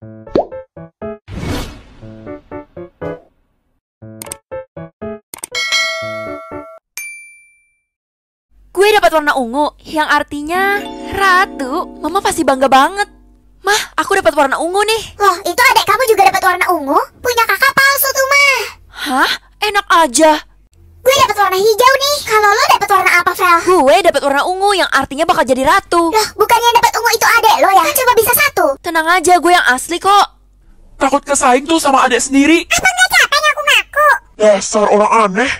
Gue dapat warna ungu, yang artinya ratu. Mama pasti bangga banget. Mah, aku dapat warna ungu nih. Loh, itu adik kamu juga dapat warna ungu? Punya kakak palsu tuh, Mah. Hah? Enak aja warna hijau nih. Kalau lo dapet warna apa, Vel? Gue dapet warna ungu yang artinya bakal jadi ratu. Loh, bukannya dapet ungu itu adek lo ya? Kan cuma bisa satu. Tenang aja, gue yang asli kok. Takut kesaing tuh sama adek sendiri. Apa nggak capek ngaku-ngaku? Dasar orang aneh.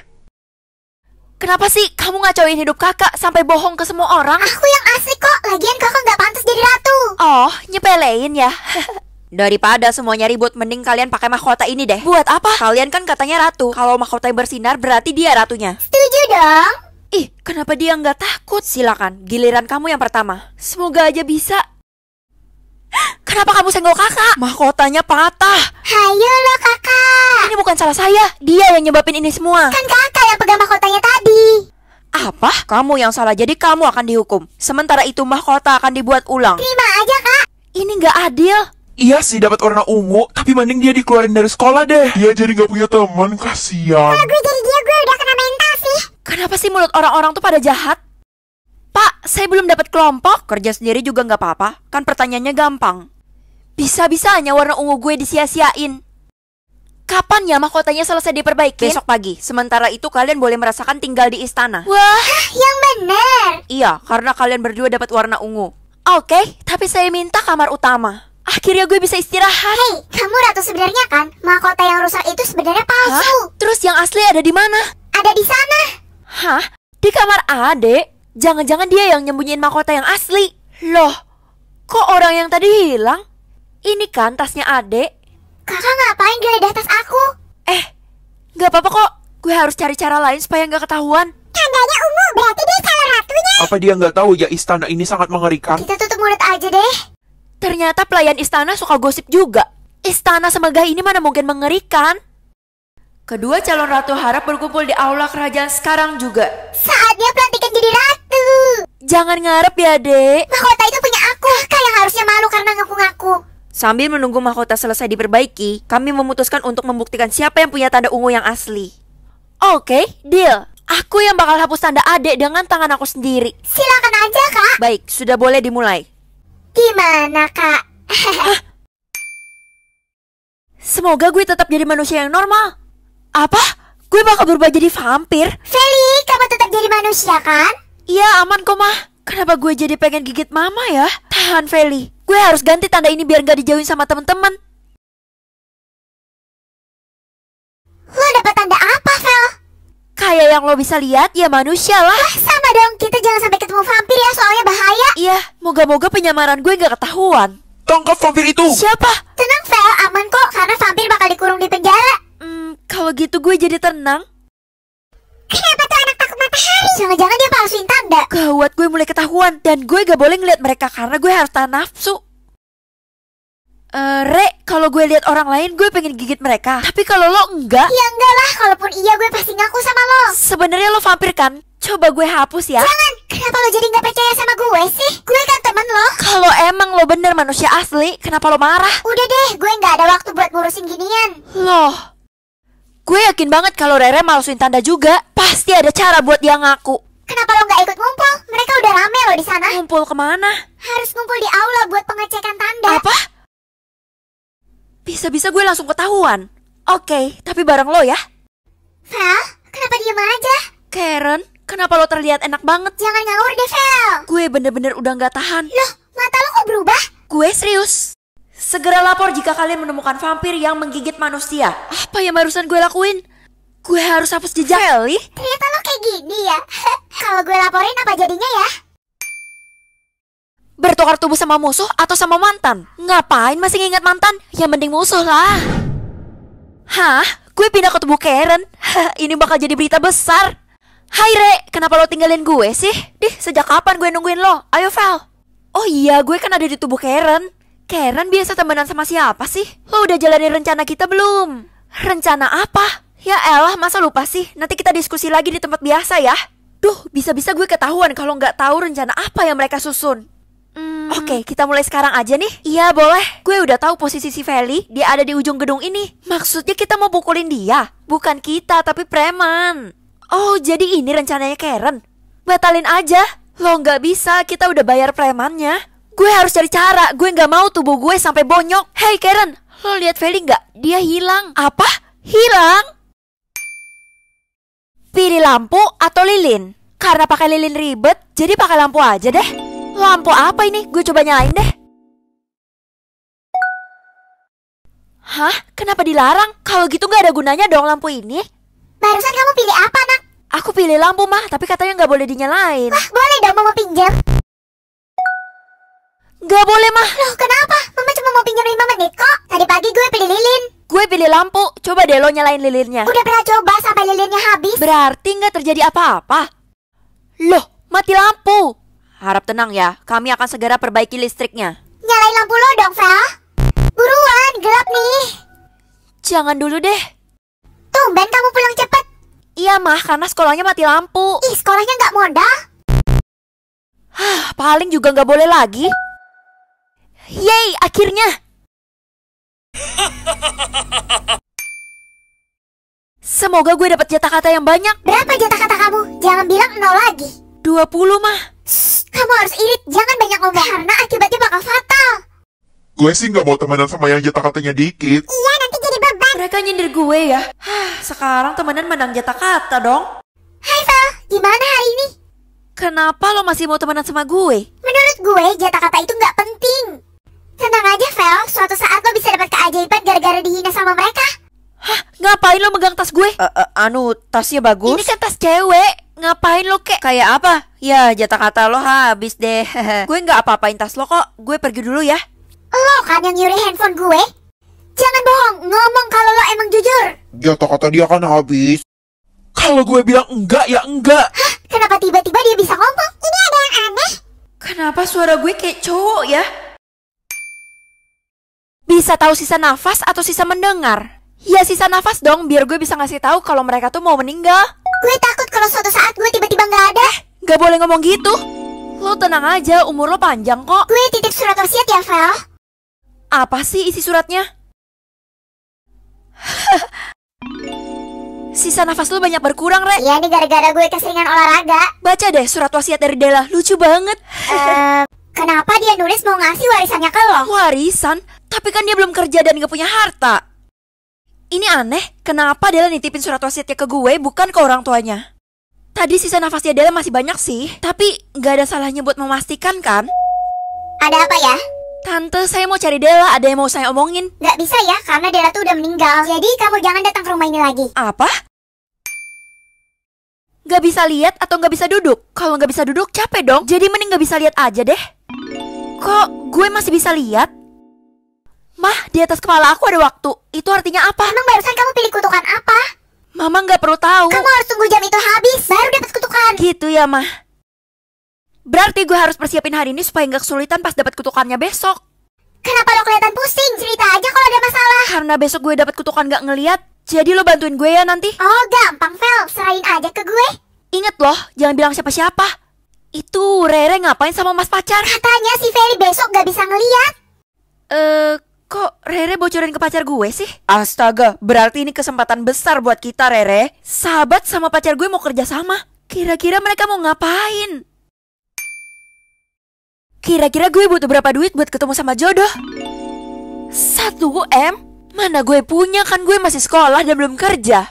Kenapa sih kamu ngacauin hidup kakak sampai bohong ke semua orang? Aku yang asli kok, lagian kakak nggak pantas jadi ratu. Oh, nyepelein ya. Daripada semuanya ribut, mending kalian pakai mahkota ini deh. Buat apa? Kalian kan katanya ratu. Kalau mahkota bersinar, berarti dia ratunya. Setuju dong. Ih, kenapa dia nggak takut? Silakan, giliran kamu yang pertama. Semoga aja bisa. Kenapa kamu senggol kakak? Mahkotanya patah. Hayo lo kakak. Ini bukan salah saya. Dia yang nyebabin ini semua. Kan kakak yang pegang mahkotanya tadi. Apa? Kamu yang salah, jadi kamu akan dihukum. Sementara itu mahkota akan dibuat ulang. Terima aja kak. Ini nggak adil. Iya sih dapat warna ungu, tapi mending dia dikeluarin dari sekolah deh. Dia jadi gak punya teman, kasihan. Kalau gue jadi dia, gue udah kena mental sih. Kenapa sih mulut orang-orang tuh pada jahat? Pak, saya belum dapat kelompok. Kerja sendiri juga nggak apa-apa. Kan pertanyaannya gampang. Bisa-bisanya warna ungu gue disia-siain. Kapan ya mahkotanya selesai diperbaiki? Besok pagi. Sementara itu kalian boleh merasakan tinggal di istana. Wah, yang benar. Iya, karena kalian berdua dapat warna ungu. Oke, okay, tapi saya minta kamar utama. Akhirnya gue bisa istirahat. Hei, kamu ratu sebenarnya kan? Mahkota yang rusak itu sebenarnya palsu. Hah? Terus yang asli ada di mana? Ada di sana. Hah? Di kamar Ade? Jangan-jangan dia yang nyembunyiin mahkota yang asli. Loh, kok orang yang tadi hilang? Ini kan tasnya Ade. Kakak ngapain geledah tas aku? Eh, nggak apa-apa kok. Gue harus cari cara lain supaya nggak ketahuan. Tandanya ungu, berarti dia calon ratunya. Apa dia nggak tahu ya istana ini sangat mengerikan? Kita tuh Ternyata pelayan istana suka gosip juga. Istana semegah ini mana mungkin mengerikan? Kedua calon ratu harap berkumpul di aula kerajaan sekarang juga. Saatnya pelantikan jadi ratu. Jangan ngarep ya, Dek. Mahkota itu punya aku, Yang harusnya malu karena ngaku-ngaku. Sambil menunggu mahkota selesai diperbaiki, kami memutuskan untuk membuktikan siapa yang punya tanda ungu yang asli. Oke, okay, deal. Aku yang bakal hapus tanda adek dengan tangan aku sendiri. Silakan aja, Kak. Baik, sudah boleh dimulai. Gimana, Kak? Semoga gue tetap jadi manusia yang normal. Apa? Gue bakal berubah jadi vampir? Feli, kamu tetap jadi manusia kan? Iya, aman kok, mah. Kenapa gue jadi pengen gigit mama ya? Tahan, Feli. Gue harus ganti tanda ini biar gak dijauhin sama temen-temen. Lo dapet tanda apa, Fel? Kayak yang lo bisa lihat, ya manusia lah. Enggak dong, kita jangan sampai ketemu vampir ya, soalnya bahaya. Iya, moga-moga penyamaran gue gak ketahuan. Tangkap vampir itu. Siapa? Tenang, Fel, aman kok, karena vampir bakal dikurung di penjara. Hmm, kalau gitu gue jadi tenang. Kenapa tuh anak takut matahari? Jangan-jangan dia palsuin tanda. Gawat, gue mulai ketahuan dan gue gak boleh ngeliat mereka karena gue harus tahan nafsu. Uh, Re, kalau gue lihat orang lain gue pengen gigit mereka. Tapi kalau lo enggak? Ya enggak lah, kalaupun iya gue pasti ngaku sama lo. Sebenarnya lo vampir kan? Coba gue hapus ya Jangan! Kenapa lo jadi nggak percaya sama gue sih? Gue kan temen lo Kalau emang lo bener manusia asli, kenapa lo marah? Udah deh, gue nggak ada waktu buat ngurusin ginian Loh, gue yakin banget kalau Rere malsuin tanda juga Pasti ada cara buat dia ngaku Kenapa lo nggak ikut ngumpul? Mereka udah rame lo di sana. Ngumpul kemana? Harus ngumpul di aula buat pengecekan tanda. Apa? Bisa-bisa gue langsung ketahuan. Oke, okay, tapi bareng lo ya. Val, kenapa diem aja? Karen, Kenapa lo terlihat enak banget? Jangan ngawur deh, Fel. Gue bener-bener udah gak tahan. Loh, mata lo kok berubah? Gue serius. Segera lapor jika kalian menemukan vampir yang menggigit manusia. Apa yang barusan gue lakuin? Gue harus hapus jejak. Feli? Ternyata lo kayak gini ya. Kalau gue laporin apa jadinya ya? Bertukar tubuh sama musuh atau sama mantan? Ngapain masih nginget mantan? Ya mending musuh lah. Hah? Gue pindah ke tubuh Karen? Ini bakal jadi berita besar. Hai Re, kenapa lo tinggalin gue sih? Dih, sejak kapan gue nungguin lo? Ayo Val Oh iya, gue kan ada di tubuh Karen Karen biasa temenan sama siapa sih? Lo udah jalani rencana kita belum? Rencana apa? Ya elah, masa lupa sih? Nanti kita diskusi lagi di tempat biasa ya Duh, bisa-bisa gue ketahuan kalau nggak tahu rencana apa yang mereka susun Hmm. Oke, kita mulai sekarang aja nih. Iya, boleh. Gue udah tahu posisi si Feli, dia ada di ujung gedung ini. Maksudnya kita mau pukulin dia, bukan kita tapi preman. Oh, jadi ini rencananya Karen. Batalin aja. Lo nggak bisa, kita udah bayar premannya. Gue harus cari cara, gue nggak mau tubuh gue sampai bonyok. Hey Karen, lo lihat Feli nggak? Dia hilang. Apa? Hilang? Pilih lampu atau lilin? Karena pakai lilin ribet, jadi pakai lampu aja deh. Lampu apa ini? Gue coba nyalain deh. Hah? Kenapa dilarang? Kalau gitu nggak ada gunanya dong lampu ini. Barusan kamu pilih apa, nak? Aku pilih lampu mah, tapi katanya nggak boleh dinyalain. Wah, boleh dong mama pinjam. Nggak boleh mah. Loh, kenapa? Mama cuma mau pinjam 5 menit kok. Tadi pagi gue pilih lilin. Gue pilih lampu. Coba deh lo nyalain lilinnya. Udah pernah coba sampai lilinnya habis. Berarti nggak terjadi apa-apa. Loh, mati lampu. Harap tenang ya, kami akan segera perbaiki listriknya. Nyalain lampu lo dong, Val. Buruan, gelap nih. Jangan dulu deh. Tumben kamu pulang cepat. Iya mah, karena sekolahnya mati lampu. Ih, sekolahnya nggak modal? Hah, paling juga nggak boleh lagi. Yeay, akhirnya. Semoga gue dapat jatah kata yang banyak. Berapa jatah kata kamu? Jangan bilang nol lagi. 20 mah. Shh, kamu harus irit, jangan banyak ngomong karena akibatnya bakal fatal. Gue sih nggak mau temenan sama yang jatah katanya dikit. Iya, mereka nyindir gue ya. Hah, sekarang temenan menang jatah kata dong. Hai Val, gimana hari ini? Kenapa lo masih mau temenan sama gue? Menurut gue jatah kata itu nggak penting. Tenang aja Val, suatu saat lo bisa dapat keajaiban gara-gara dihina sama mereka. Hah, ngapain lo megang tas gue? Uh, uh, anu, tasnya bagus. Ini kan tas cewek. Ngapain lo kek? Kayak apa? Ya, jatah kata lo habis deh. gue nggak apa-apain tas lo kok. Gue pergi dulu ya. Lo kan yang nyuri handphone gue? Jangan bohong, ngomong kalau lo emang jujur. Ya kata dia kan habis. Kalau gue bilang enggak, ya enggak. Hah, kenapa tiba-tiba dia bisa ngomong? Ini ada yang aneh. Kenapa suara gue kayak cowok ya? Bisa tahu sisa nafas atau sisa mendengar? Ya sisa nafas dong, biar gue bisa ngasih tahu kalau mereka tuh mau meninggal. Gue takut kalau suatu saat gue tiba-tiba nggak ada. Eh, gak boleh ngomong gitu. Lo tenang aja, umur lo panjang kok. Gue titip surat wasiat ya, Val. Apa sih isi suratnya? sisa nafas lu banyak berkurang, Re. Iya, ini gara-gara gue keseringan olahraga. Baca deh surat wasiat dari Della, lucu banget. Uh, kenapa dia nulis mau ngasih warisannya ke lo? Warisan? Tapi kan dia belum kerja dan gak punya harta. Ini aneh, kenapa Della nitipin surat wasiatnya ke gue bukan ke orang tuanya? Tadi sisa nafasnya Della masih banyak sih, tapi gak ada salahnya buat memastikan kan? Ada apa ya? Tante, saya mau cari Della, ada yang mau saya omongin. Gak bisa ya, karena Della tuh udah meninggal. Jadi kamu jangan datang ke rumah ini lagi. Apa? gak bisa lihat atau gak bisa duduk. Kalau gak bisa duduk capek dong. Jadi mending gak bisa lihat aja deh. Kok gue masih bisa lihat? Mah, di atas kepala aku ada waktu. Itu artinya apa? Emang barusan kamu pilih kutukan apa? Mama gak perlu tahu. Kamu harus tunggu jam itu habis, baru dapat kutukan. Gitu ya, Mah. Berarti gue harus persiapin hari ini supaya gak kesulitan pas dapat kutukannya besok. Kenapa lo kelihatan pusing? Cerita aja kalau ada masalah. Karena besok gue dapat kutukan gak ngeliat, jadi lo bantuin gue ya nanti? Oh gampang Vel, serahin aja ke gue Ingat loh, jangan bilang siapa-siapa Itu Rere ngapain sama mas pacar? Katanya si Ferry besok gak bisa ngeliat Eh, uh, kok Rere bocorin ke pacar gue sih? Astaga, berarti ini kesempatan besar buat kita Rere Sahabat sama pacar gue mau kerja sama Kira-kira mereka mau ngapain? Kira-kira gue butuh berapa duit buat ketemu sama jodoh? 1 M? Mana gue punya kan gue masih sekolah dan belum kerja.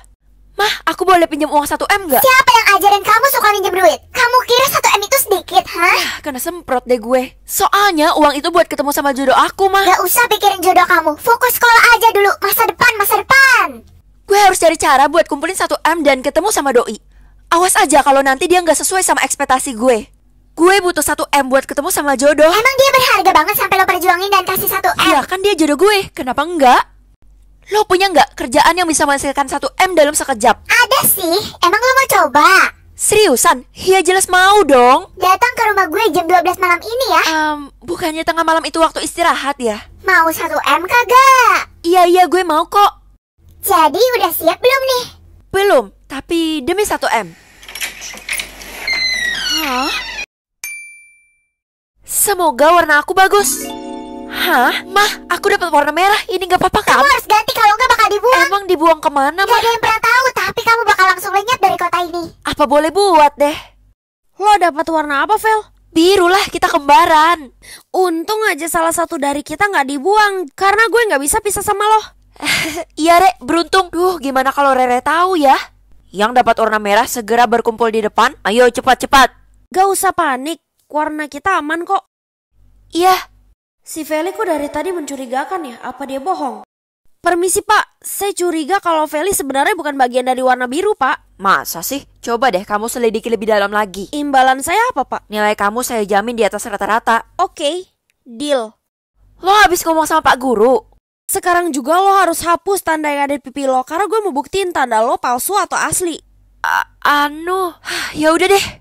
Mah, aku boleh pinjam uang 1M gak? Siapa yang ajarin kamu suka pinjam duit? Kamu kira 1M itu sedikit, ha? Huh? kena semprot deh gue. Soalnya uang itu buat ketemu sama jodoh aku, mah. Gak usah pikirin jodoh kamu. Fokus sekolah aja dulu. Masa depan, masa depan. Gue harus cari cara buat kumpulin 1M dan ketemu sama doi. Awas aja kalau nanti dia nggak sesuai sama ekspektasi gue. Gue butuh 1M buat ketemu sama jodoh. Emang dia berharga banget sampai lo perjuangin dan kasih 1M? Ya kan dia jodoh gue. Kenapa enggak? Lo punya nggak kerjaan yang bisa menghasilkan 1M dalam sekejap? Ada sih, emang lo mau coba? Seriusan? Iya jelas mau dong Datang ke rumah gue jam 12 malam ini ya um, Bukannya tengah malam itu waktu istirahat ya? Mau 1M kagak? Iya-iya gue mau kok Jadi udah siap belum nih? Belum, tapi demi 1M Semoga warna aku bagus Hah? Mah, aku dapat warna merah. Ini nggak apa-apa kamu? Kamu harus ganti kalau nggak bakal dibuang. Emang dibuang kemana? Gak ada yang pernah tahu. Tapi kamu bakal langsung lenyap dari kota ini. Apa boleh buat deh? Lo dapat warna apa, Vel? Biru lah, kita kembaran. Untung aja salah satu dari kita nggak dibuang, karena gue nggak bisa pisah sama lo. iya, re, beruntung. Duh, gimana kalau Rere tahu ya? Yang dapat warna merah segera berkumpul di depan. Ayo cepat-cepat. Gak usah panik, warna kita aman kok. Iya, Si Feli kok dari tadi mencurigakan ya? Apa dia bohong? Permisi pak, saya curiga kalau Feli sebenarnya bukan bagian dari warna biru pak. Masa sih? Coba deh kamu selidiki lebih dalam lagi. Imbalan saya apa pak? Nilai kamu saya jamin di atas rata-rata. Oke, okay, deal. Lo habis ngomong sama pak guru? Sekarang juga lo harus hapus tanda yang ada di pipi lo karena gue mau buktiin tanda lo palsu atau asli. A anu, ya udah deh.